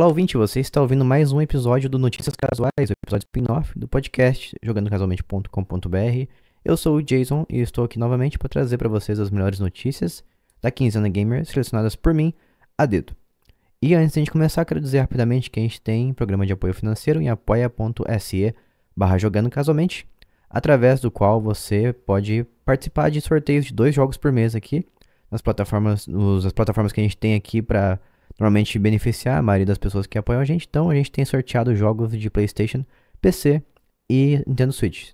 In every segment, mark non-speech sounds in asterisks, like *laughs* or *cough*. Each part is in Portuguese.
Olá, ouvinte, você está ouvindo mais um episódio do Notícias Casuais, o episódio spin-off do podcast jogandocasualmente.com.br. Eu sou o Jason e estou aqui novamente para trazer para vocês as melhores notícias da quinzena gamer selecionadas por mim a dedo. E antes de a gente começar, quero dizer rapidamente que a gente tem programa de apoio financeiro em apoia.se barra jogando casualmente, através do qual você pode participar de sorteios de dois jogos por mês aqui, nas plataformas, nas plataformas que a gente tem aqui para normalmente beneficiar a maioria das pessoas que apoiam a gente. Então a gente tem sorteado jogos de PlayStation, PC e Nintendo Switch.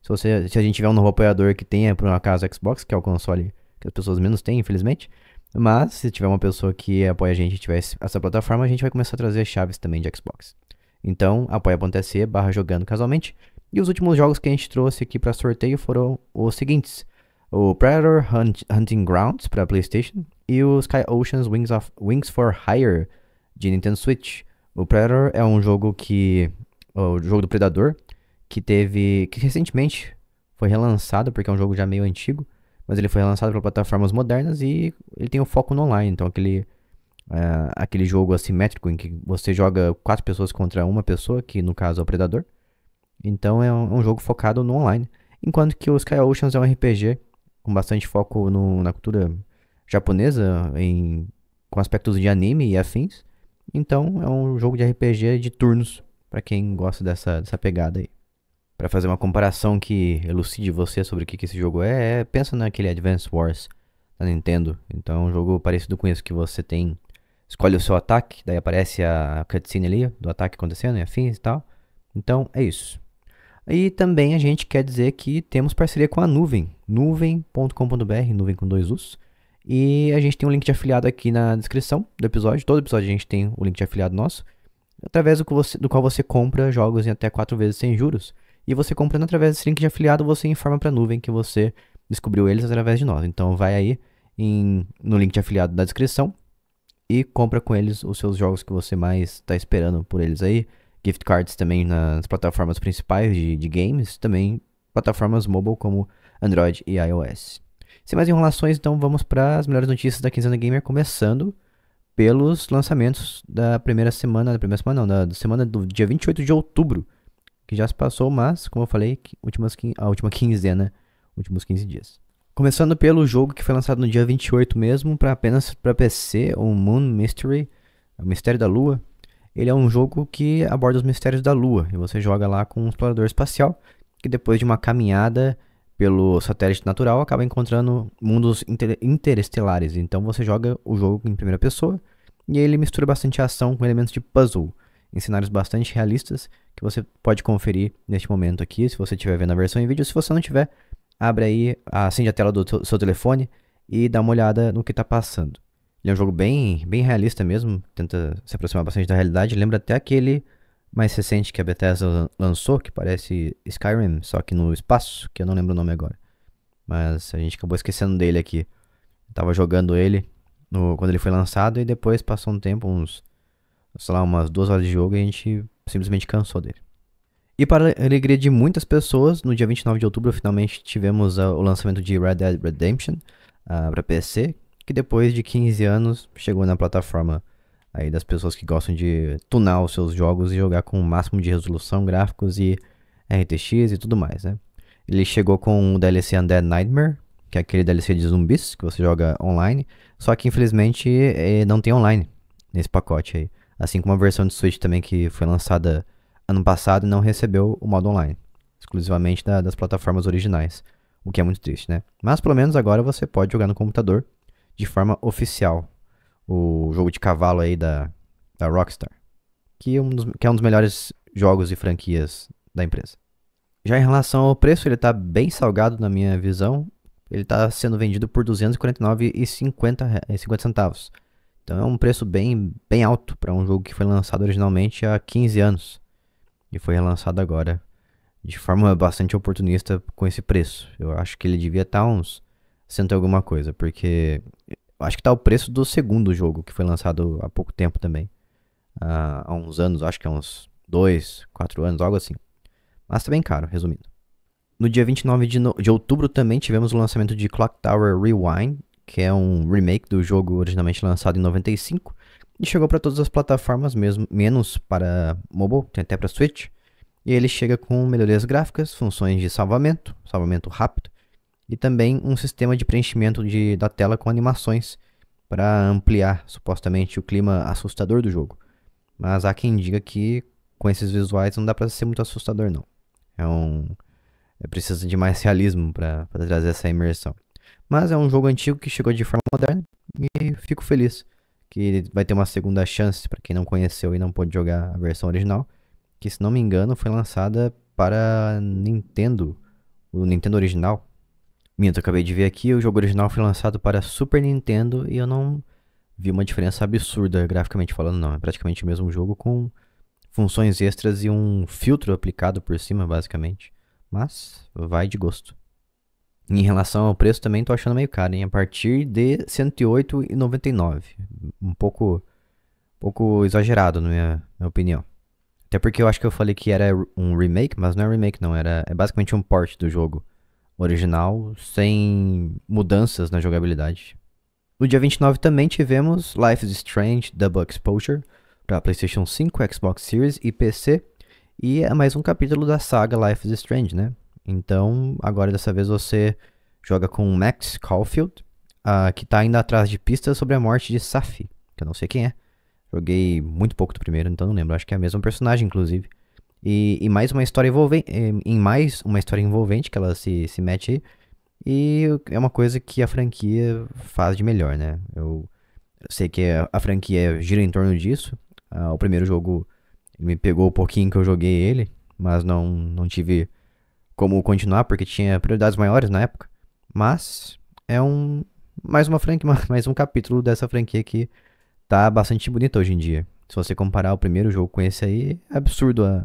Se, você, se a gente tiver um novo apoiador que tenha, por um acaso, Xbox, que é o console que as pessoas menos têm, infelizmente. Mas se tiver uma pessoa que apoia a gente e tiver essa plataforma, a gente vai começar a trazer chaves também de Xbox. Então, apoia.se barra jogando casualmente. E os últimos jogos que a gente trouxe aqui para sorteio foram os seguintes. O Predator Hunt, Hunting Grounds para PlayStation, e o Sky Oceans Wings, of, Wings for Hire de Nintendo Switch. O Predator é um jogo que. O jogo do Predador, que teve. que recentemente foi relançado, porque é um jogo já meio antigo, mas ele foi relançado para plataformas modernas e ele tem o um foco no online, então aquele. É, aquele jogo assimétrico em que você joga quatro pessoas contra uma pessoa, que no caso é o Predador. Então é um, é um jogo focado no online. Enquanto que o Sky Oceans é um RPG com bastante foco no, na cultura japonesa em, com aspectos de anime e afins. Então é um jogo de RPG de turnos para quem gosta dessa, dessa pegada aí. Para fazer uma comparação que elucide você sobre o que, que esse jogo é, é, pensa naquele Advance Wars da Nintendo. Então é um jogo parecido com isso que você tem escolhe o seu ataque, daí aparece a cutscene ali do ataque acontecendo e afins e tal. Então é isso. E também a gente quer dizer que temos parceria com a Nuvem, nuvem.com.br, nuvem com dois us. E a gente tem um link de afiliado aqui na descrição do episódio. Todo episódio a gente tem o link de afiliado nosso. Através do, você, do qual você compra jogos em até 4 vezes sem juros. E você comprando através desse link de afiliado, você informa para a nuvem que você descobriu eles através de nós. Então vai aí em, no link de afiliado da descrição e compra com eles os seus jogos que você mais está esperando por eles aí. Gift cards também nas plataformas principais de, de games, também plataformas mobile como Android e iOS. Sem mais enrolações, então vamos para as melhores notícias da quinzena gamer, começando pelos lançamentos da primeira semana, da primeira semana não, da, semana do dia 28 de outubro, que já se passou, mas, como eu falei, últimas, a última quinzena, últimos 15 dias. Começando pelo jogo que foi lançado no dia 28 mesmo, para apenas para PC, o Moon Mystery, o Mistério da Lua. Ele é um jogo que aborda os mistérios da Lua, e você joga lá com um explorador espacial, que depois de uma caminhada pelo satélite natural, acaba encontrando mundos inter interestelares. Então você joga o jogo em primeira pessoa e ele mistura bastante ação com elementos de puzzle, em cenários bastante realistas que você pode conferir neste momento aqui, se você estiver vendo a versão em vídeo. Se você não tiver, abre aí, acende a tela do seu telefone e dá uma olhada no que está passando. Ele é um jogo bem, bem realista mesmo, tenta se aproximar bastante da realidade. Lembra até aquele mais recente que a Bethesda lançou, que parece Skyrim, só que no espaço, que eu não lembro o nome agora. Mas a gente acabou esquecendo dele aqui. Eu tava jogando ele no, quando ele foi lançado e depois passou um tempo, uns, sei lá, umas duas horas de jogo e a gente simplesmente cansou dele. E para a alegria de muitas pessoas, no dia 29 de outubro finalmente tivemos uh, o lançamento de Red Dead Redemption uh, ah, para PC, que depois de 15 anos chegou na plataforma aí das pessoas que gostam de tunar os seus jogos e jogar com o máximo de resolução, gráficos e RTX e tudo mais, né? Ele chegou com o DLC Undead Nightmare, que é aquele DLC de zumbis que você joga online, só que infelizmente eh, não tem online nesse pacote aí. Assim como a versão de Switch também que foi lançada ano passado e não recebeu o modo online, exclusivamente da, das plataformas originais, o que é muito triste, né? Mas pelo menos agora você pode jogar no computador de forma oficial, o jogo de cavalo aí da, da Rockstar, que é, um dos, que é um dos melhores jogos e franquias da empresa. Já em relação ao preço, ele está bem salgado na minha visão. Ele está sendo vendido por R$ 249,50 centavos. Então é um preço bem, bem alto para um jogo que foi lançado originalmente há 15 anos e foi relançado agora de forma bastante oportunista com esse preço. Eu acho que ele devia estar tá uns cento alguma coisa, porque Acho que tá o preço do segundo jogo, que foi lançado há pouco tempo também. Uh, há uns anos, acho que há uns dois, quatro anos, algo assim. Mas tá bem caro, resumindo. No dia 29 de, no de outubro também tivemos o lançamento de Clock Tower Rewind, que é um remake do jogo originalmente lançado em 95 e chegou para todas as plataformas mesmo, menos para mobile, tem até para Switch. E ele chega com melhorias gráficas, funções de salvamento, salvamento rápido, e também um sistema de preenchimento de, da tela com animações para ampliar supostamente o clima assustador do jogo. Mas há quem diga que com esses visuais não dá para ser muito assustador não. É um é precisa de mais *laughs* realismo para trazer essa imersão. Mas é um jogo antigo que chegou de forma moderna e fico feliz que vai ter uma segunda chance para quem não conheceu e não pôde jogar a versão original, que se não me engano foi lançada para Nintendo, o Nintendo original, Minto, acabei de ver aqui, o jogo original foi lançado para Super Nintendo e eu não vi uma diferença absurda graficamente falando, não. É praticamente o mesmo jogo com funções extras e um filtro aplicado por cima, basicamente. Mas vai de gosto. Em relação ao preço também tô achando meio caro, hein? A partir de 108,99. Um pouco um pouco exagerado, na minha, minha opinião. Até porque eu acho que eu falei que era um remake, mas não é remake não, era é basicamente um port do jogo original, sem mudanças na jogabilidade. No dia 29 também tivemos Life is Strange Double Exposure para PlayStation 5, Xbox Series e PC. E é mais um capítulo da saga Life is Strange, né? Então, agora dessa vez você joga com Max Caulfield, uh, que está ainda atrás de pistas sobre a morte de Safi, que eu não sei quem é. Joguei muito pouco do primeiro, então não lembro. Acho que é a mesma personagem, inclusive. E, e, mais uma história envolvente. Eh, em mais uma história envolvente que ela se, se mete aí. E é uma coisa que a franquia faz de melhor, né? Eu sei que a, a franquia gira em torno disso. Ah, o primeiro jogo me pegou um pouquinho que eu joguei ele, mas não, não tive como continuar porque tinha prioridades maiores na época. Mas é um mais uma franquia, *laughs* mais um capítulo dessa franquia que tá bastante bonita hoje em dia. Se você comparar o primeiro jogo com esse aí, é absurdo a,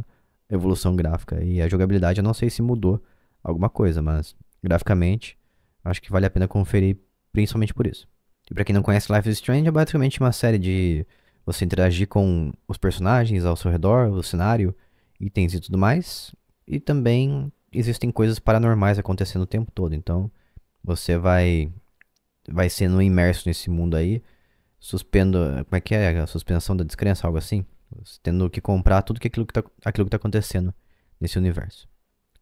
evolução gráfica. E a jogabilidade, eu não sei se mudou alguma coisa, mas graficamente, acho que vale a pena conferir principalmente por isso. E para quem não conhece Life is Strange, é basicamente uma série de você interagir com os personagens ao seu redor, o cenário, itens e tudo mais. E também existem coisas paranormais acontecendo o tempo todo, então você vai vai sendo imerso nesse mundo aí, suspendo, como é que é, a suspensão da descrença, algo assim tendo que comprar tudo que aquilo que está tá acontecendo nesse universo.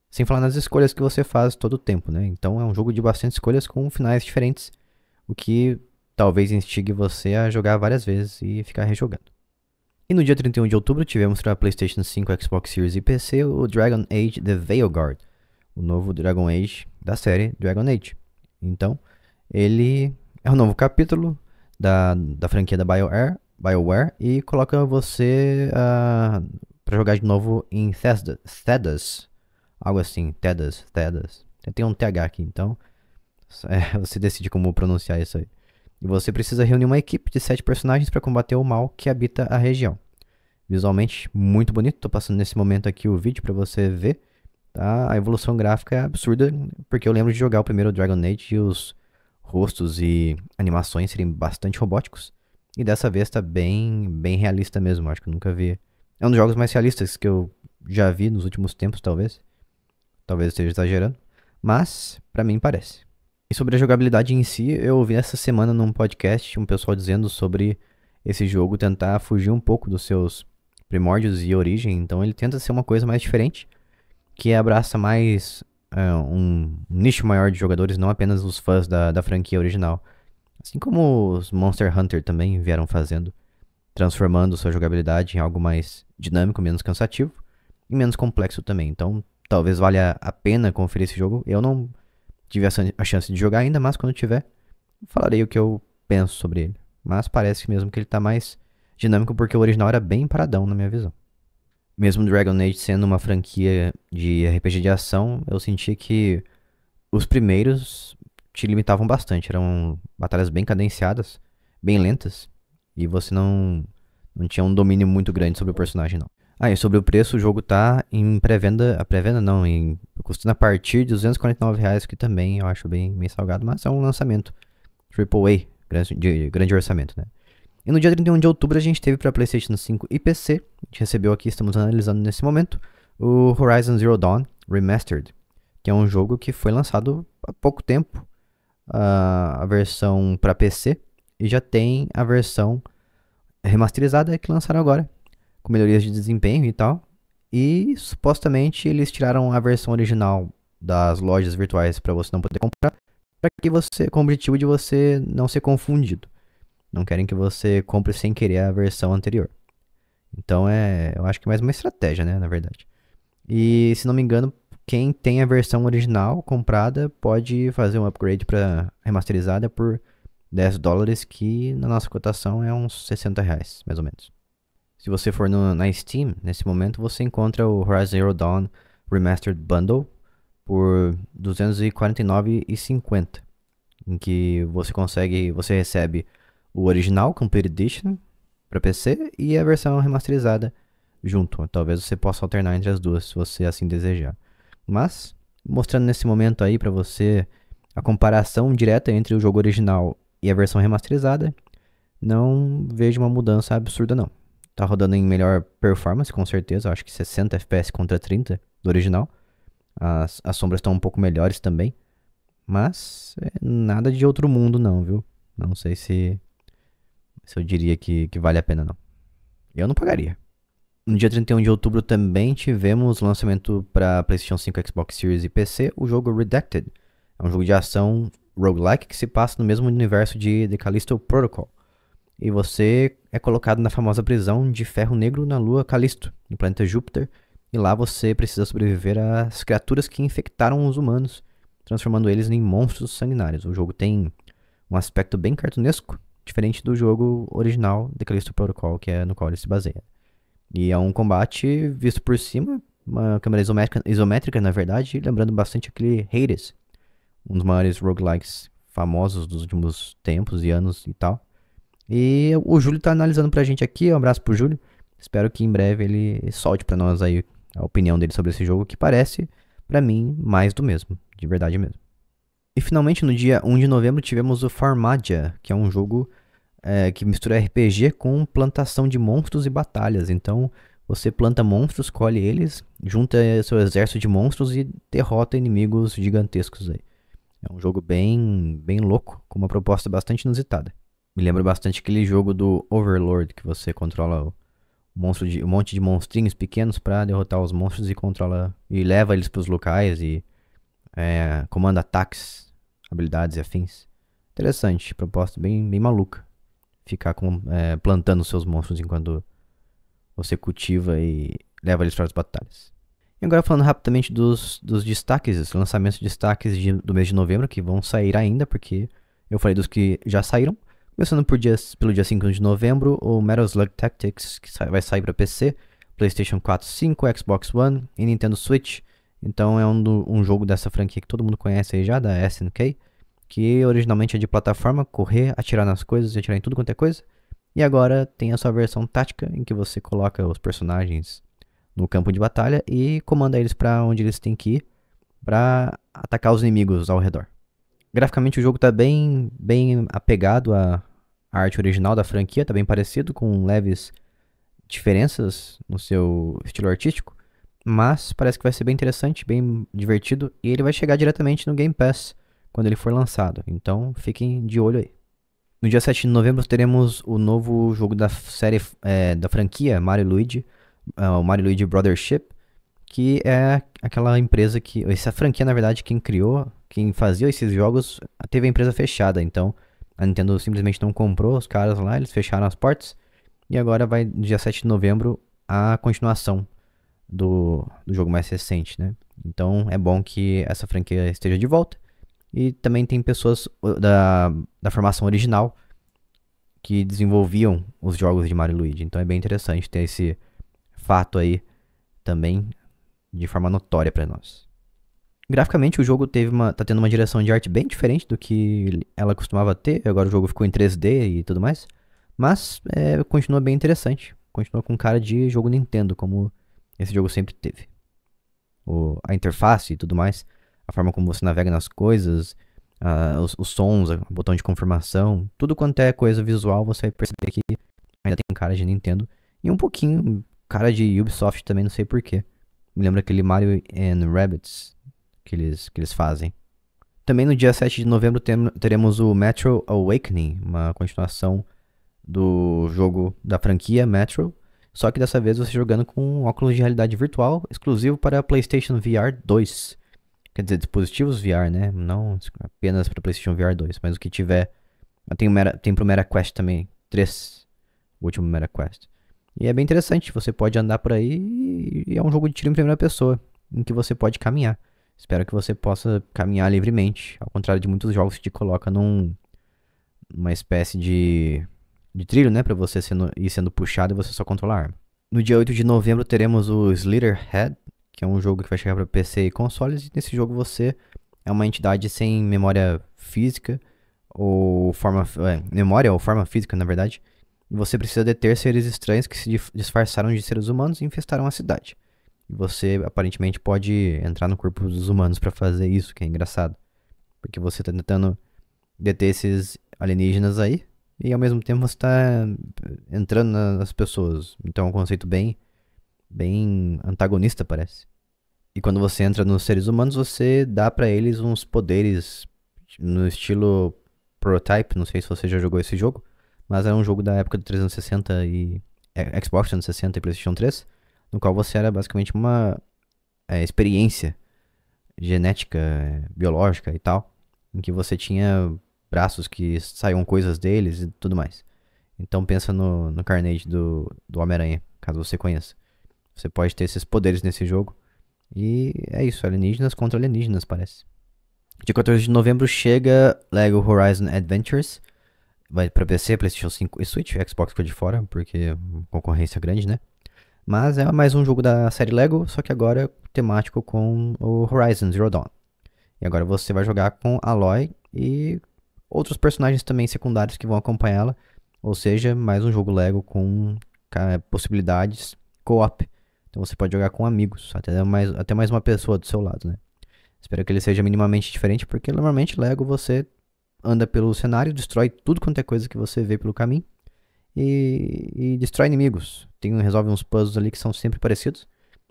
Sem falar nas escolhas que você faz todo o tempo, né? Então é um jogo de bastante escolhas com finais diferentes, o que talvez instigue você a jogar várias vezes e ficar rejogando. E no dia 31 de outubro tivemos para PlayStation 5, Xbox Series e PC o Dragon Age The Veilguard, o novo Dragon Age da série Dragon Age. Então, ele é um novo capítulo da, da franquia da BioWare, BioWare e coloca você uh, ah, para jogar de novo em Thedas, algo assim, Thedas, Thedas. Tem um TH aqui, então é, *laughs* você decide como pronunciar isso aí. E você precisa reunir uma equipe de sete personagens para combater o mal que habita a região. Visualmente muito bonito, tô passando nesse momento aqui o vídeo para você ver. Tá? A evolução gráfica é absurda, porque eu lembro de jogar o primeiro Dragon Age e os rostos e animações serem bastante robóticos. E dessa vez tá bem, bem realista mesmo, acho que eu nunca vi. É um dos jogos mais realistas que eu já vi nos últimos tempos, talvez. Talvez eu esteja exagerando, mas para mim parece. E sobre a jogabilidade em si, eu ouvi essa semana num podcast um pessoal dizendo sobre esse jogo tentar fugir um pouco dos seus primórdios e origem, então ele tenta ser uma coisa mais diferente, que abraça mais é, um nicho maior de jogadores, não apenas os fãs da, da franquia original. Assim como os Monster Hunter também vieram fazendo, transformando sua jogabilidade em algo mais dinâmico, menos cansativo e menos complexo também. Então, talvez valha a pena conferir esse jogo. Eu não tive a chance de jogar ainda, mas quando tiver, falarei o que eu penso sobre ele. Mas parece mesmo que ele está mais dinâmico porque o original era bem paradão na minha visão. Mesmo Dragon Age sendo uma franquia de RPG de ação, eu senti que os primeiros te limitavam bastante. Eram batalhas bem cadenciadas, bem lentas, e você não, não tinha um domínio muito grande sobre o personagem, não. Ah, e sobre o preço, o jogo tá em pré-venda, a pré-venda não, em, custando a partir de 249 reais, que também eu acho bem, bem salgado, mas é um lançamento AAA, grande, de grande orçamento, né? E no dia 31 de outubro a gente teve para PlayStation 5 e PC, a gente recebeu aqui, estamos analisando nesse momento, o Horizon Zero Dawn Remastered, que é um jogo que foi lançado há pouco tempo, a, versão para PC e já tem a versão remasterizada que lançaram agora, com melhorias de desempenho e tal. E supostamente eles tiraram a versão original das lojas virtuais para você não poder comprar, para que você, com o objetivo de você não ser confundido. Não querem que você compre sem querer a versão anterior. Então é, eu acho que é mais uma estratégia, né, na verdade. E se não me engano, quem tem a versão original comprada pode fazer um upgrade para remasterizada por 10 dólares, que na nossa cotação é uns 60 reais, mais ou menos. Se você for no, na Steam, nesse momento você encontra o Horizon Zero Dawn Remastered Bundle por 249,50, em que você consegue, você recebe o original Complete Edition para PC e a versão remasterizada junto. Talvez você possa alternar entre as duas, se você assim desejar. Mas mostrando nesse momento aí para você a comparação direta entre o jogo original e a versão remasterizada, não vejo uma mudança absurda não. Tá rodando em melhor performance, com certeza, acho que 60 FPS contra 30 do original. As, as sombras estão um pouco melhores também, mas é nada de outro mundo não, viu? Não sei se, se eu diria que, que vale a pena não. Eu não pagaria. No dia 31 de outubro também tivemos lançamento para PlayStation 5, Xbox Series e PC, o jogo Redacted. É um jogo de ação roguelike que se passa no mesmo universo de The Callisto Protocol. E você é colocado na famosa prisão de ferro negro na lua Callisto, no planeta Júpiter, e lá você precisa sobreviver às criaturas que infectaram os humanos, transformando eles em monstros sanguinários. O jogo tem um aspecto bem cartunesco, diferente do jogo original The Callisto Protocol, que é no qual ele se baseia. E é um combate visto por cima, uma câmera isométrica, isométrica na verdade, lembrando bastante aquele Hades, um dos maiores roguelikes famosos dos últimos tempos e anos e tal. E o Júlio tá analisando pra gente aqui, um abraço pro Júlio. Espero que em breve ele solte para nós aí a opinião dele sobre esse jogo, que parece, para mim, mais do mesmo, de verdade mesmo. E finalmente, no dia 1 de novembro, tivemos o Farmadia, que é um jogo é, que mistura RPG com plantação de monstros e batalhas. Então você planta monstros, colhe eles, junta seu exército de monstros e derrota inimigos gigantescos aí. É um jogo bem, bem louco, com uma proposta bastante inusitada. Me lembra bastante aquele jogo do Overlord, que você controla o monstro de, um monte de monstrinhos pequenos para derrotar os monstros e controla e leva eles para os locais e é, comanda ataques, habilidades e afins. Interessante, proposta bem, bem maluca ficar com, é, plantando seus monstros enquanto você cultiva e leva eles para as batalhas. E agora falando rapidamente dos, dos destaques, dos lançamentos de destaques de, do mês de novembro, que vão sair ainda, porque eu falei dos que já saíram. Começando por pelo dia 5 de novembro, o Metal Slug Tactics, que vai sair para PC, PlayStation 4, 5, Xbox One e Nintendo Switch. Então é um, um jogo dessa franquia que todo mundo conhece aí já, da SNK que originalmente é de plataforma, correr, atirar nas coisas e atirar em tudo quanto é coisa. E agora tem a sua versão tática, em que você coloca os personagens no campo de batalha e comanda eles para onde eles têm que ir para atacar os inimigos ao redor. Graficamente o jogo está bem, bem apegado à arte original da franquia, está bem parecido com leves diferenças no seu estilo artístico, mas parece que vai ser bem interessante, bem divertido e ele vai chegar diretamente no Game Pass quando ele for lançado. Então fiquem de olho aí. No dia 7 de novembro teremos o novo jogo da série é, da franquia Mario Luigi, uh, o Mario Luigi Brothership, que é aquela empresa que. Essa franquia, na verdade, quem criou, quem fazia esses jogos, teve a empresa fechada. Então a Nintendo simplesmente não comprou os caras lá, eles fecharam as portas. E agora vai, no dia 7 de novembro, a continuação do, do jogo mais recente, né? Então é bom que essa franquia esteja de volta. E também tem pessoas da, da formação original que desenvolviam os jogos de Mario e Luigi. Então é bem interessante ter esse fato aí também de forma notória para nós. Graficamente o jogo teve uma, tá tendo uma direção de arte bem diferente do que ela costumava ter. Agora o jogo ficou em 3D e tudo mais, mas é, continua bem interessante. Continua com cara de jogo Nintendo, como esse jogo sempre teve. O, a interface e tudo mais a forma como você navega nas coisas, uh, os, os, sons, o botão de confirmação, tudo quanto é coisa visual, você vai perceber que ainda tem cara de Nintendo. E um pouquinho cara de Ubisoft também, não sei porquê. Me lembra aquele Mario and Rabbits que eles, que eles fazem. Também no dia 7 de novembro teremos o Metro Awakening, uma continuação do jogo da franquia Metro. Só que dessa vez você jogando com um óculos de realidade virtual exclusivo para PlayStation VR 2. Quer dizer, dispositivos VR, né? Não apenas para PlayStation VR 2, mas o que tiver. Tem, o Meta, tem pro quest também, 3. O último quest E é bem interessante, você pode andar por aí e é um jogo de tiro em primeira pessoa, em que você pode caminhar. Espero que você possa caminhar livremente, ao contrário de muitos jogos que te coloca num espécie de, de trilho, né, para você sendo, ir sendo puxado e você só controlar a arma. No dia 8 de novembro teremos o Slitherhead, que é um jogo que vai chegar para PC e consoles, e nesse jogo você é uma entidade sem memória física ou forma é, memória ou forma física, na verdade. E você precisa deter seres estranhos que se disfarçaram de seres humanos e infestaram a cidade. E você aparentemente pode entrar no corpo dos humanos para fazer isso, que é engraçado, porque você tá tentando deter esses alienígenas aí e ao mesmo tempo você tá entrando nas pessoas. Então é um conceito bem bem antagonista, parece. E quando você entra nos seres humanos, você dá para eles uns poderes no estilo Prototype, não sei se você já jogou esse jogo, mas era um jogo da época do 360 e é, Xbox 360 e PlayStation 3, no qual você era basicamente uma é, experiência genética, é, biológica e tal, em que você tinha braços que saiam coisas deles e tudo mais. Então pensa no, no Carnage do, do Homem-Aranha, caso você conheça. Você pode ter esses poderes nesse jogo. E é isso, alienígenas contra alienígenas, parece. Dia 14 de novembro chega Lego Horizon Adventures. Vai pra PC, PlayStation 5 e Switch. Xbox ficou de fora, porque é concorrência grande, né? Mas é mais um jogo da série Lego, só que agora temático com o Horizon Zero Dawn. E agora você vai jogar com Aloy e outros personagens também secundários que vão acompanhá-la. Ou seja, mais um jogo Lego com possibilidades co-op. Então você pode jogar com amigos, até mais, até mais uma pessoa do seu lado, né? Espero que ele seja minimamente diferente, porque normalmente Lego você anda pelo cenário, destrói tudo quanto é coisa que você vê pelo caminho e, e destrói inimigos. Tem, resolve uns puzzles ali que são sempre parecidos.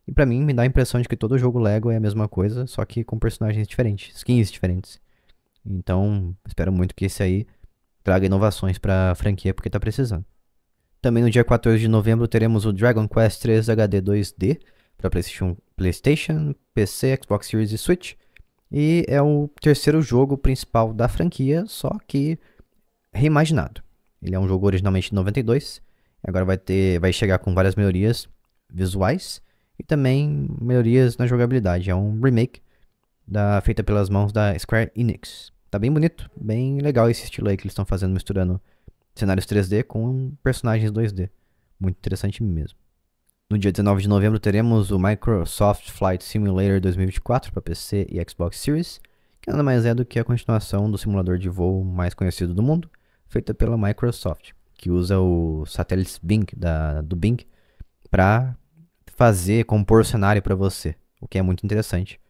E para mim me dá a impressão de que todo jogo Lego é a mesma coisa, só que com personagens diferentes, skins diferentes. Então, espero muito que esse aí traga inovações para a franquia porque tá precisando. Também no dia 14 de novembro teremos o Dragon Quest 3 HD 2D para PlayStation, PlayStation, PC, Xbox Series e Switch. E é o terceiro jogo principal da franquia, só que reimaginado. Ele é um jogo originalmente de 92, agora vai ter, vai chegar com várias melhorias visuais e também melhorias na jogabilidade. É um remake da, feita pelas mãos da Square Enix. Tá bem bonito, bem legal esse estilo aí que eles estão fazendo misturando cenários 3D com personagens 2D. Muito interessante mesmo. No dia 19 de novembro teremos o Microsoft Flight Simulator 2024 para PC e Xbox Series, que nada mais é do que a continuação do simulador de voo mais conhecido do mundo, feita pela Microsoft, que usa o satélite Bing da, do Bing para fazer, compor o cenário para você, o que é muito interessante.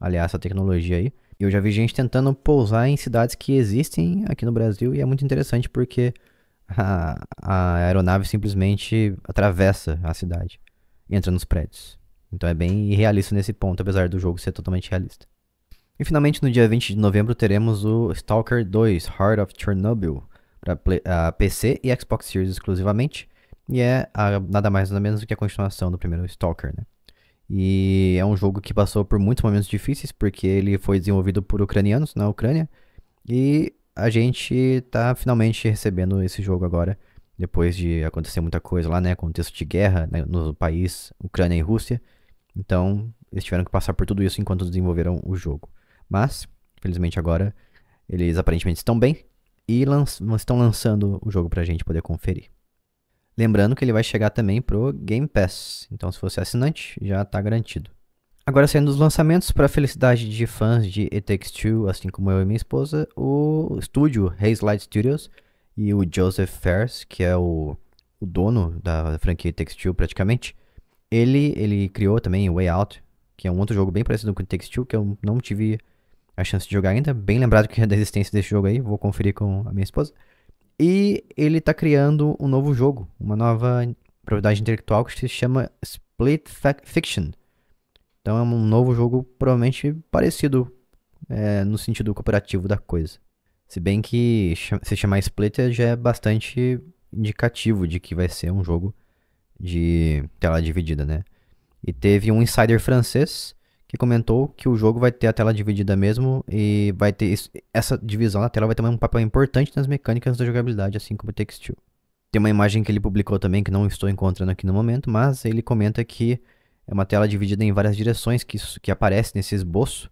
Aliás, essa tecnologia aí, eu já vi gente tentando pousar em cidades que existem aqui no Brasil e é muito interessante porque a, a aeronave simplesmente atravessa a cidade e entra nos prédios. Então é bem irrealista nesse ponto, apesar do jogo ser totalmente realista. E finalmente, no dia 20 de novembro, teremos o Stalker 2 Heart of Chernobyl para uh, PC e Xbox Series exclusivamente. E é a, nada mais nada menos do que a continuação do primeiro Stalker, né? E é um jogo que passou por muitos momentos difíceis, porque ele foi desenvolvido por ucranianos na Ucrânia. E a gente tá finalmente recebendo esse jogo agora, depois de acontecer muita coisa lá, né? Contexto de guerra né, no país, Ucrânia e Rússia. Então, eles tiveram que passar por tudo isso enquanto desenvolveram o jogo. Mas, felizmente agora, eles aparentemente estão bem e lan estão lançando o jogo pra gente poder conferir. Lembrando que ele vai chegar também pro Game Pass. Então, se você é assinante, já tá garantido. Agora saindo dos lançamentos, para felicidade de fãs de It Takes Two, assim como eu e minha esposa, o estúdio Haze Light Studios e o Joseph Ferris, que é o, o dono da franquia It Takes Two praticamente, ele, ele criou também Way Out, que é um outro jogo bem parecido com It Takes Two, que eu não tive a chance de jogar ainda, bem lembrado que é da existência desse jogo aí, vou conferir com a minha esposa. E ele está criando um novo jogo, uma nova propriedade intelectual que se chama Split Fiction, então é um novo jogo provavelmente parecido é, no sentido cooperativo da coisa. Se bem que se chamar Splitter já é bastante indicativo de que vai ser um jogo de tela dividida, né? E teve um insider francês que comentou que o jogo vai ter a tela dividida mesmo e vai ter isso, essa divisão na tela vai ter um papel importante nas mecânicas da jogabilidade, assim como o Takes Tem uma imagem que ele publicou também que não estou encontrando aqui no momento, mas ele comenta que é uma tela dividida em várias direções que, que aparece nesse esboço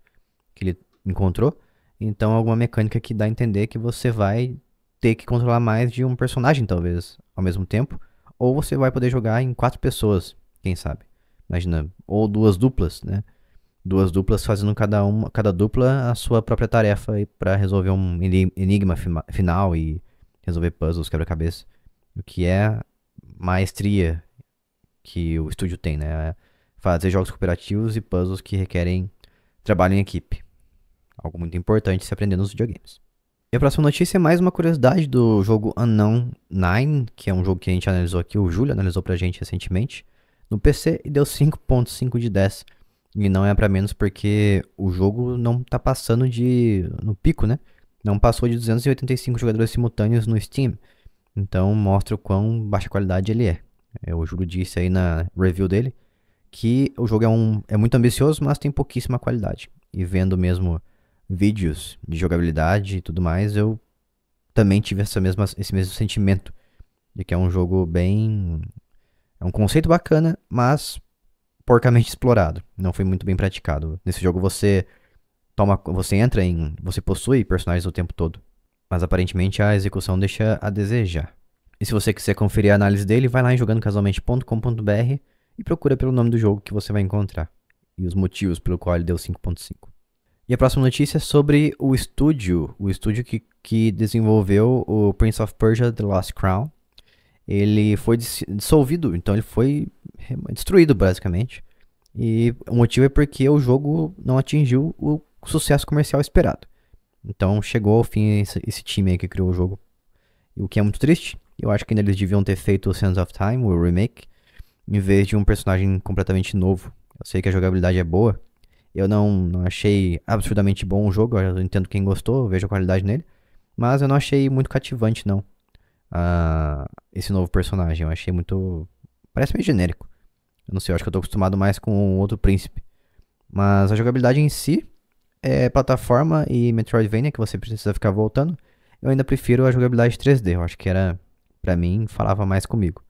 que ele encontrou. Então, é alguma mecânica que dá a entender que você vai ter que controlar mais de um personagem, talvez, ao mesmo tempo. Ou você vai poder jogar em quatro pessoas, quem sabe. Imagina, ou duas duplas, né? Duas duplas fazendo cada uma, cada dupla a sua própria tarefa para resolver um enigma final e resolver puzzles, quebra-cabeça. O que é maestria que o estúdio tem, né? fazer jogos cooperativos e puzzles que requerem trabalho em equipe. Algo muito importante se aprender nos videogames. E a próxima notícia é mais uma curiosidade do jogo Unknown 9, que é um jogo que a gente analisou aqui, o Júlio analisou pra gente recentemente, no PC e deu 5.5 de 10. E não é para menos porque o jogo não tá passando de. no pico, né? Não passou de 285 jogadores simultâneos no Steam. Então mostra o quão baixa qualidade ele é. é o Júlio disse aí na review dele que o jogo é, um, é muito ambicioso, mas tem pouquíssima qualidade. E vendo mesmo vídeos de jogabilidade e tudo mais, eu também tive essa mesma, esse mesmo sentimento de que é um jogo bem. É um conceito bacana, mas porcamente explorado. Não foi muito bem praticado. Nesse jogo você toma. Você entra em. Você possui personagens o tempo todo. Mas aparentemente a execução deixa a desejar. E se você quiser conferir a análise dele, vai lá em jogandocasualmente.com.br e procura pelo nome do jogo que você vai encontrar e os motivos pelo qual ele deu 5.5. E a próxima notícia é sobre o estúdio, o estúdio que, que desenvolveu o Prince of Persia The Lost Crown. Ele foi dissolvido, então ele foi destruído basicamente. E o motivo é porque o jogo não atingiu o sucesso comercial esperado. Então chegou ao fim esse, esse time aí que criou o jogo. O que é muito triste. Eu acho que ainda eles deviam ter feito o Sands of Time, o remake, em vez de um personagem completamente novo. Eu sei que a jogabilidade é boa. Eu não, não achei absurdamente bom o jogo, eu entendo quem gostou, vejo a qualidade nele. Mas eu não achei muito cativante, não. Uh, esse novo personagem, eu achei muito. Parece meio genérico. Eu não sei, eu acho que eu tô acostumado mais com o outro príncipe. Mas a jogabilidade em si é plataforma e Metroidvania que você precisa ficar voltando. Eu ainda prefiro a jogabilidade 3D, eu acho que era, pra mim, falava mais comigo.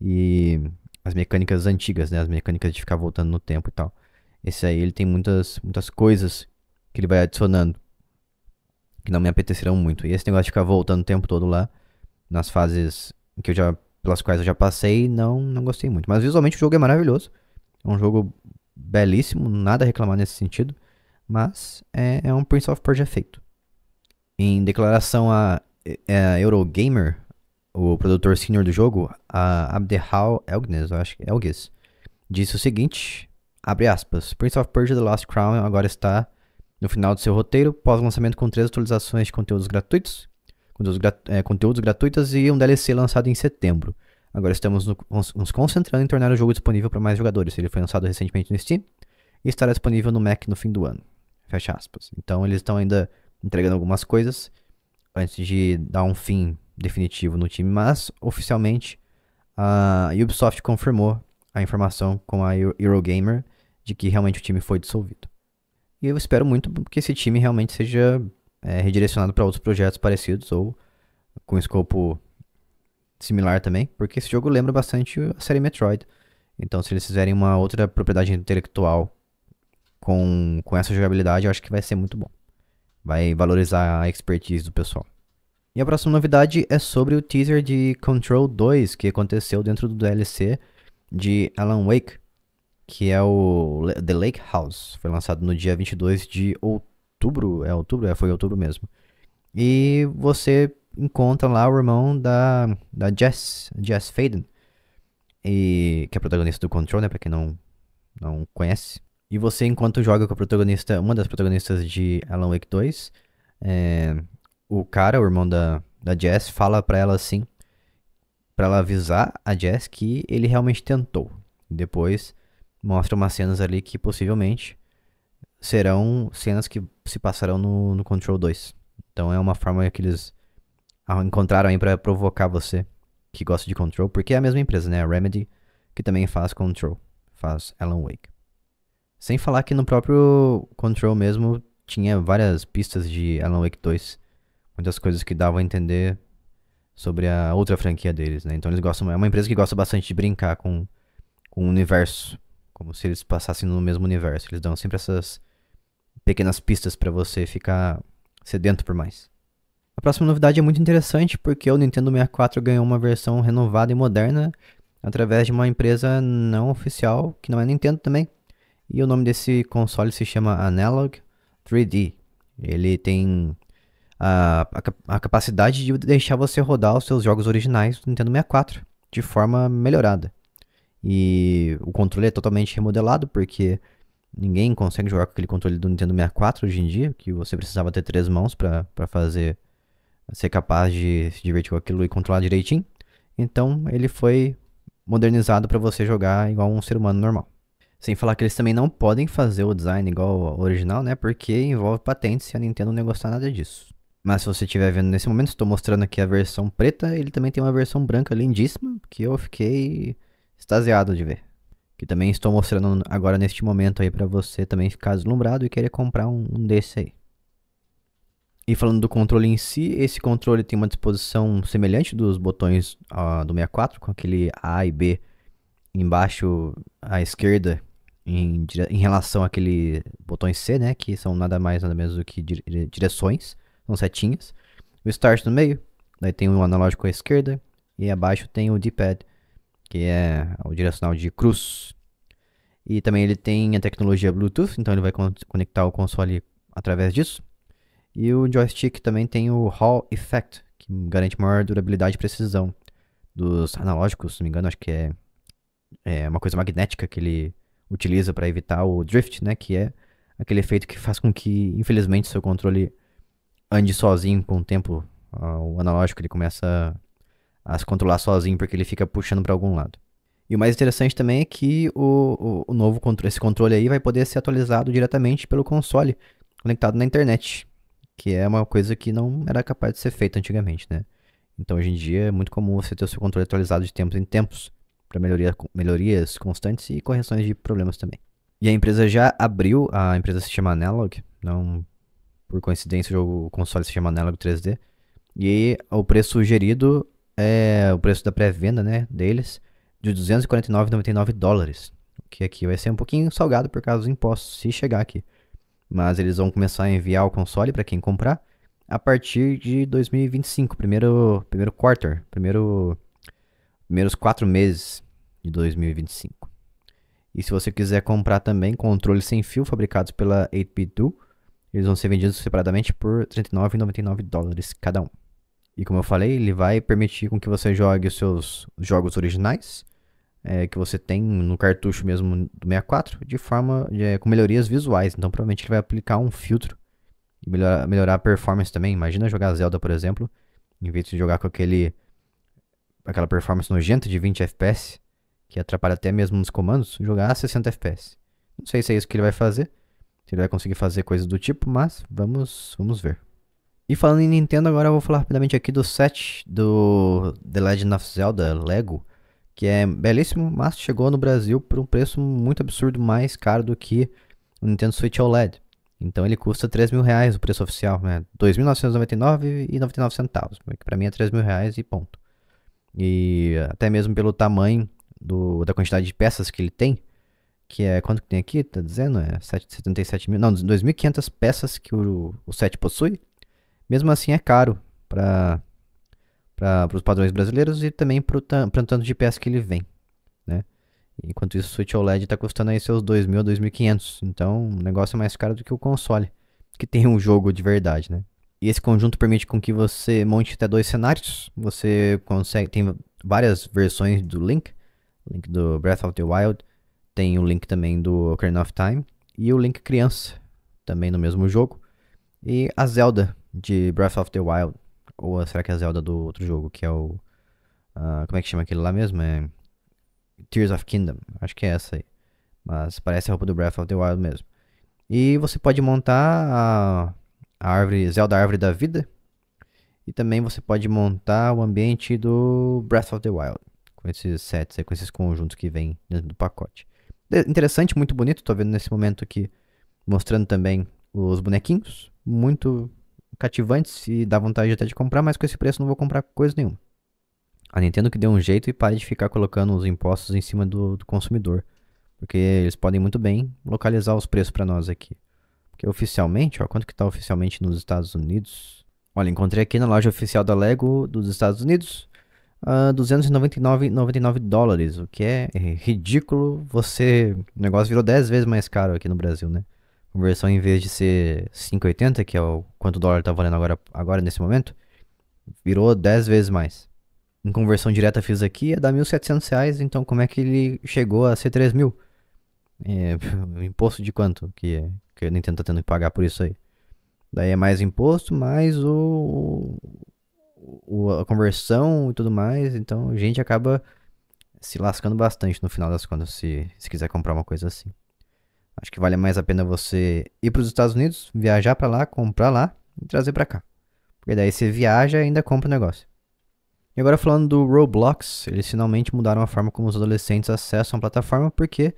E as mecânicas antigas, né? As mecânicas de ficar voltando no tempo e tal. Esse aí ele tem muitas, muitas coisas que ele vai adicionando que não me apetecerão muito. E esse negócio de ficar voltando o tempo todo lá nas fases que eu já pelas quais eu já passei, não não gostei muito. Mas visualmente o jogo é maravilhoso. É um jogo belíssimo, nada a reclamar nesse sentido, mas é, é um Prince of Persia feito. Em declaração a, é, a Eurogamer, o produtor senior do jogo, Abderhal Elgnes, eu acho que é Elgis, disse o seguinte, abre aspas, Prince of Persia The Lost Crown agora está no final do seu roteiro, pós-lançamento com três atualizações de conteúdos gratuitos, conteúdos, grat é, conteúdos gratuitos e um DLC lançado em setembro. Agora estamos no, nos, nos, concentrando em tornar o jogo disponível para mais jogadores. Ele foi lançado recentemente no Steam e estará disponível no Mac no fim do ano. Fecha aspas. Então eles estão ainda entregando algumas coisas antes de dar um fim definitivo no time, mas oficialmente a Ubisoft confirmou a informação com a Eurogamer de que realmente o time foi dissolvido. E eu espero muito que esse time realmente seja é, redirecionado para outros projetos parecidos ou com escopo similar também, porque esse jogo lembra bastante a série Metroid. Então, se eles fizerem uma outra propriedade intelectual com, com essa jogabilidade, eu acho que vai ser muito bom. Vai valorizar a expertise do pessoal. E a próxima novidade é sobre o teaser de Control 2 que aconteceu dentro do DLC de Alan Wake, que é o The Lake House. Foi lançado no dia 22 de outubro. É outubro? É, foi outubro mesmo. E você encontra lá o irmão da, da Jess, Jess Faden, e, que é protagonista do Control, né? Pra quem não, não conhece. E você, enquanto joga com a protagonista, uma das protagonistas de Alan Wake 2, é, o cara, o irmão da, da Jess, fala para ela assim, para ela avisar a Jess que ele realmente tentou. Depois mostra umas cenas ali que possivelmente serão cenas que se passarão no, no Control 2. Então é uma forma que eles encontraram aí para provocar você que gosta de Control, porque é a mesma empresa, né? A Remedy, que também faz Control, faz Alan Wake. Sem falar que no próprio Control mesmo tinha várias pistas de Alan Wake 2 muitas coisas que davam a entender sobre a outra franquia deles, né? Então eles gostam, é uma empresa que gosta bastante de brincar com, com o universo, como se eles passassem no mesmo universo. Eles dão sempre essas pequenas pistas para você ficar sedento por mais. A próxima novidade é muito interessante porque o Nintendo 64 ganhou uma versão renovada e moderna através de uma empresa não oficial, que não é Nintendo também. E o nome desse console se chama Analog 3D. Ele tem a, a, a capacidade de deixar você rodar os seus jogos originais do Nintendo 64 de forma melhorada. E o controle é totalmente remodelado, porque ninguém consegue jogar com aquele controle do Nintendo 64 hoje em dia, que você precisava ter três mãos para fazer ser capaz de se divertir com aquilo e controlar direitinho. Então ele foi modernizado para você jogar igual um ser humano normal. Sem falar que eles também não podem fazer o design igual ao original, né? Porque envolve patentes e a Nintendo não gosta nada disso. Mas se você estiver vendo nesse momento, estou mostrando aqui a versão preta. Ele também tem uma versão branca lindíssima, que eu fiquei extasiado de ver. Que também estou mostrando agora neste momento aí para você também ficar deslumbrado e querer comprar um, um desse aí. E falando do controle em si, esse controle tem uma disposição semelhante dos botões uh, do 64, com aquele A e B embaixo à esquerda em, em relação àquele botões C, né? Que são nada mais nada menos do que dire direções são setinhas. O start no meio, daí tem o analógico à esquerda e abaixo tem o D-pad, que é o direcional de cruz. E também ele tem a tecnologia Bluetooth, então ele vai conectar o console através disso. E o joystick também tem o Hall Effect, que garante maior durabilidade e precisão dos analógicos, se não me engano, acho que é, é uma coisa magnética que ele utiliza para evitar o drift, né, que é aquele efeito que faz com que, infelizmente, seu controle ande sozinho com o tempo, ah, o analógico ele começa a se controlar sozinho porque ele fica puxando para algum lado. E o mais interessante também é que o, o, o novo controle, esse controle aí vai poder ser atualizado diretamente pelo console conectado na internet, que é uma coisa que não era capaz de ser feita antigamente, né? Então hoje em dia é muito comum você ter o seu controle atualizado de tempos em tempos para melhoria, melhorias constantes e correções de problemas também. E a empresa já abriu, a empresa se chama Analog, não por coincidência, o console se chama Analog 3D. E o preço sugerido é o preço da pré-venda, né, deles, de 249,99 dólares. Que aqui vai ser um pouquinho salgado por causa dos impostos, se chegar aqui. Mas eles vão começar a enviar o console para quem comprar a partir de 2025, primeiro, primeiro quarter, primeiro, primeiros quatro meses de 2025. E se você quiser comprar também controles sem fio fabricados pela 8bit eles vão ser vendidos separadamente por 39,99 dólares cada um. E como eu falei, ele vai permitir com que você jogue os seus jogos originais, é, que você tem no cartucho mesmo do 64, de forma é, com melhorias visuais. Então provavelmente ele vai aplicar um filtro e melhorar, melhorar a performance também. Imagina jogar Zelda, por exemplo, em vez de jogar com aquele aquela performance nojenta de 20 FPS, que atrapalha até mesmo nos comandos, jogar a 60 FPS. Não sei se é isso que ele vai fazer, se ele vai conseguir fazer coisas do tipo, mas vamos, vamos ver. E falando em Nintendo, agora eu vou falar rapidamente aqui do set do The Legend of Zelda Lego, que é belíssimo, mas chegou no Brasil por um preço muito absurdo mais caro do que o Nintendo Switch OLED. Então ele custa 3 mil reais o preço oficial, né? 2.999,99 centavos, que para mim é 3 mil reais e ponto. E até mesmo pelo tamanho do, da quantidade de peças que ele tem, que é quanto que tem aqui, tá dizendo? É 77 mil, não, 2.500 peças que o, o set possui. Mesmo assim é caro para os padrões brasileiros e também para o tanto de peças que ele vem, né? Enquanto isso, o Switch OLED está custando aí seus 2.000, 2.500. Então, o negócio é mais caro do que o console, que tem um jogo de verdade, né? E esse conjunto permite com que você monte até dois cenários. Você consegue, tem várias versões do Link, Link do Breath of the Wild, tem o link também do Ocarina of Time e o Link Criança, também no mesmo jogo. E a Zelda de Breath of the Wild, ou será que é a Zelda do outro jogo, que é o... Uh, como é que chama aquele lá mesmo? É Tears of Kingdom, acho que é essa aí. Mas parece a roupa do Breath of the Wild mesmo. E você pode montar a, a árvore, Zelda Árvore da Vida. E também você pode montar o ambiente do Breath of the Wild. Com esses sets aí, com esses conjuntos que vem dentro do pacote. É interessante, muito bonito. Tô vendo nesse momento aqui, mostrando também os bonequinhos. Muito cativantes e dá vontade até de comprar, mas com esse preço não vou comprar coisa nenhuma. A Nintendo que deu um jeito e pare de ficar colocando os impostos em cima do, do consumidor. Porque eles podem muito bem localizar os preços para nós aqui. Porque oficialmente, ó, quanto que tá oficialmente nos Estados Unidos? Olha, encontrei aqui na loja oficial da Lego dos Estados Unidos uh, ah, 299,99 dólares, o que é ridículo. Você, o negócio virou 10 vezes mais caro aqui no Brasil, né? Conversão em vez de ser 5,80, que é o quanto o dólar tá valendo agora, agora nesse momento, virou 10 vezes mais. Em conversão direta fiz aqui, é dar 1.700 reais, então como é que ele chegou a ser 3 mil? É, *laughs* imposto de quanto que, é, que a Nintendo tá tendo que pagar por isso aí? Daí é mais imposto, mais o, o, a conversão e tudo mais. Então, a gente acaba se lascando bastante no final das contas se, se quiser comprar uma coisa assim. Acho que vale mais a pena você ir para os Estados Unidos, viajar para lá, comprar lá e trazer para cá. Porque daí você viaja e ainda compra o negócio. E agora falando do Roblox, eles finalmente mudaram a forma como os adolescentes acessam a plataforma, porque,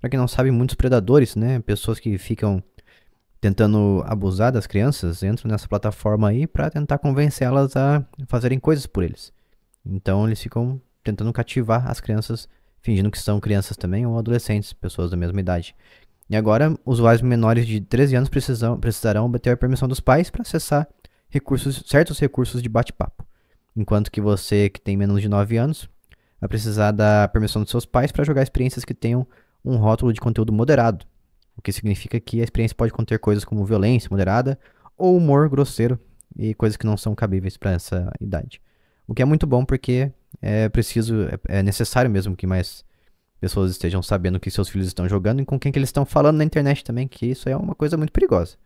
para quem não sabe, muitos predadores, né, pessoas que ficam tentando abusar das crianças, entram nessa plataforma aí para tentar convencê-las a fazerem coisas por eles. Então eles ficam tentando cativar as crianças, fingindo que são crianças também ou adolescentes, pessoas da mesma idade. E agora, usuários menores de 13 anos precisam, precisarão obter a permissão dos pais para acessar recursos, certos recursos de bate-papo. Enquanto que você, que tem menos de 9 anos, vai precisar da permissão dos seus pais para jogar experiências que tenham um rótulo de conteúdo moderado, o que significa que a experiência pode conter coisas como violência moderada ou humor grosseiro e coisas que não são cabíveis para essa idade. O que é muito bom porque é preciso, é, é necessário mesmo que mais pessoas estejam sabendo que seus filhos estão jogando e com quem que eles estão falando na internet também, que isso é uma coisa muito perigosa.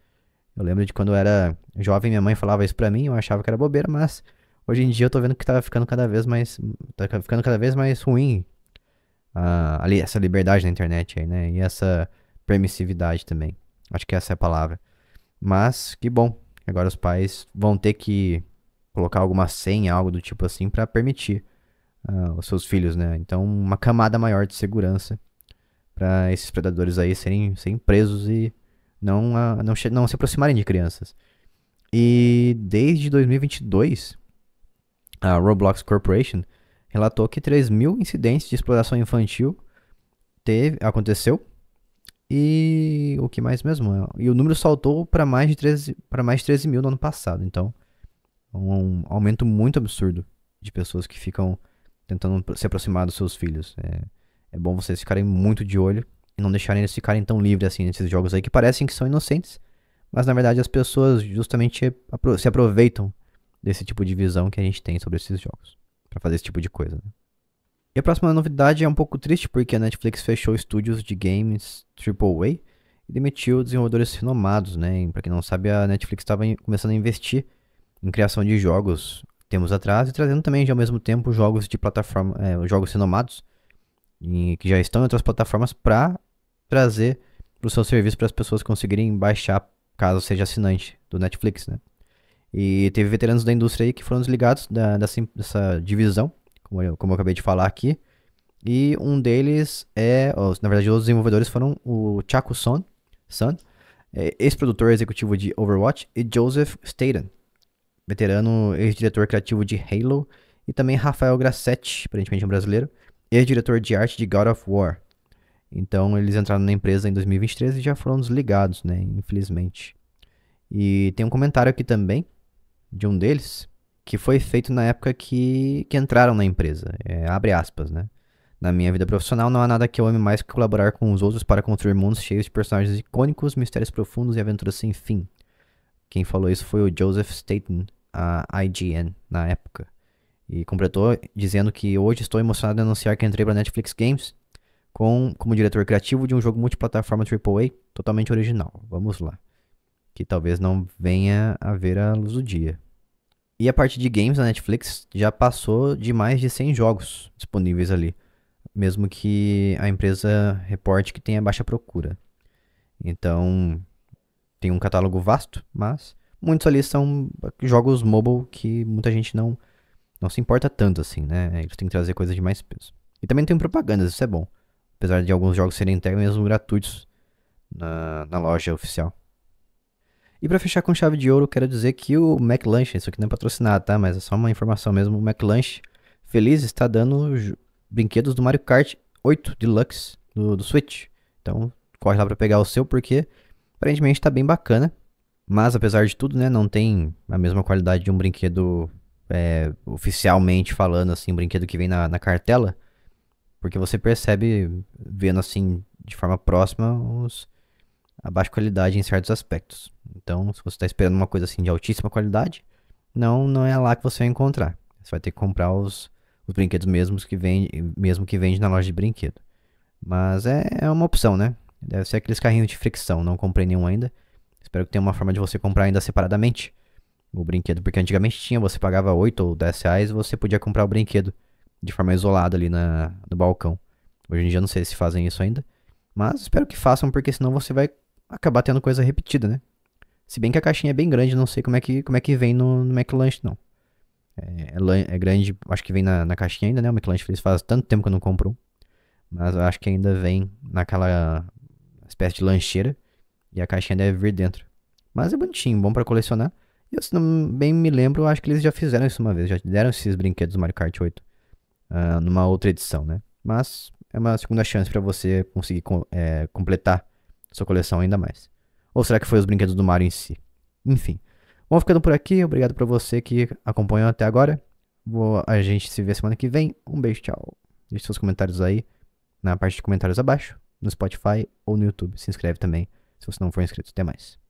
Eu lembro de quando eu era jovem, minha mãe falava isso para mim, eu achava que era bobeira, mas hoje em dia eu tô vendo que tá ficando cada vez mais tá ficando cada vez mais ruim ah, ali essa liberdade na internet aí, né? E essa permissividade também. Acho que essa é a palavra. Mas que bom. Agora os pais vão ter que colocar alguma senha, algo do tipo assim, para permitir uh, os seus filhos, né? Então, uma camada maior de segurança para esses predadores aí serem, serem presos e não, uh, não, não se aproximarem de crianças. E desde 2022, a Roblox Corporation relatou que 3 mil incidentes de exploração infantil teve, aconteceu e o que mais mesmo? E o número saltou para mais, de 13, mais de 13 mil no ano passado. Então, é um aumento muito absurdo de pessoas que ficam tentando se aproximar dos seus filhos. É, é bom vocês ficarem muito de olho e não deixarem eles ficarem tão livres assim nesses jogos aí que parecem que são inocentes, mas na verdade as pessoas justamente se aproveitam desse tipo de visão que a gente tem sobre esses jogos para fazer esse tipo de coisa. Né? E a próxima novidade é um pouco triste porque a Netflix fechou estúdios de games AAA e demitiu desenvolvedores renomados, né? Para quem não sabe, a Netflix estava começando a investir em criação de jogos tempos atrás e trazendo também já ao mesmo tempo jogos de plataforma, é, jogos renomados em, que já estão em outras plataformas para trazer para o seu serviço para as pessoas conseguirem baixar caso seja assinante do Netflix, né? E teve veteranos da indústria aí que foram desligados da, dessa, dessa divisão como eu, como eu acabei de falar aqui. E um deles é, na verdade, os desenvolvedores foram o Chaco Son, Son é, ex-produtor executivo de Overwatch, e Joseph Staten, veterano ex-diretor criativo de Halo, e também Rafael Grassetti, aparentemente um brasileiro, ex-diretor de arte de God of War. Então eles entraram na empresa em 2023 e já foram desligados, né? Infelizmente. E tem um comentário aqui também de um deles que foi feito na época que, que entraram na empresa. É, abre aspas, né? Na minha vida profissional, não há nada que eu ame mais que colaborar com os outros para construir mundos cheios de personagens icônicos, mistérios profundos e aventuras sem fim. Quem falou isso foi o Joseph Staten, a IGN, na época. E completou dizendo que hoje estou emocionado em anunciar que entrei para Netflix Games com, como diretor criativo de um jogo multiplataforma AAA totalmente original. Vamos lá. Que talvez não venha a ver a luz do dia. E a parte de games na Netflix já passou de mais de 100 jogos disponíveis ali, mesmo que a empresa reporte que tenha baixa procura. Então, tem um catálogo vasto, mas muitos ali são jogos mobile que muita gente não, não se importa tanto assim, né? Eles têm que trazer coisas de mais peso. E também tem propagandas, isso é bom. Apesar de alguns jogos serem até mesmo gratuitos na, na loja oficial. E para fechar com chave de ouro, quero dizer que o McLunch, isso aqui não é patrocinado, tá? Mas é só uma informação mesmo. O McLunch Feliz está dando brinquedos do Mario Kart 8 Deluxe do, do Switch. Então corre lá para pegar o seu, porque aparentemente está bem bacana. Mas apesar de tudo, né, não tem a mesma qualidade de um brinquedo é, oficialmente falando, assim, um brinquedo que vem na, na cartela. Porque você percebe, vendo assim de forma próxima, os, a baixa qualidade em certos aspectos. Então, se você está esperando uma coisa assim de altíssima qualidade, não, não é lá que você vai encontrar. Você vai ter que comprar os, os brinquedos mesmos que vende, mesmo que vende na loja de brinquedo. Mas é, é uma opção, né? Deve ser aqueles carrinhos de fricção. Não comprei nenhum ainda. Espero que tenha uma forma de você comprar ainda separadamente o brinquedo. Porque antigamente tinha, você pagava 8 ou 10 reais e você podia comprar o brinquedo de forma isolada ali na, no balcão. Hoje em dia não sei se fazem isso ainda. Mas espero que façam, porque senão você vai acabar tendo coisa repetida, né? Se bem que a caixinha é bem grande, não sei como é que, como é que vem no, no McLunch, não. É, é, é, grande, acho que vem na, na caixinha ainda, né? O McLunch fez faz tanto tempo que eu não compro um. Mas eu acho que ainda vem naquela espécie de lancheira. E a caixinha deve vir dentro. Mas é bonitinho, bom para colecionar. E eu, se não bem me lembro, acho que eles já fizeram isso uma vez. Já deram esses brinquedos do Mario Kart 8. Uh, ah, numa outra edição, né? Mas é uma segunda chance para você conseguir com, é, completar sua coleção ainda mais. Ou será que foi os brinquedos do Mario em si? Enfim. Vamos ficando por aqui. Obrigado para você que acompanhou até agora. Vou, a gente se vê semana que vem. Um beijo, tchau. Deixe seus comentários aí na parte de comentários abaixo, no Spotify ou no YouTube. Se inscreve também se você não for inscrito. Até mais.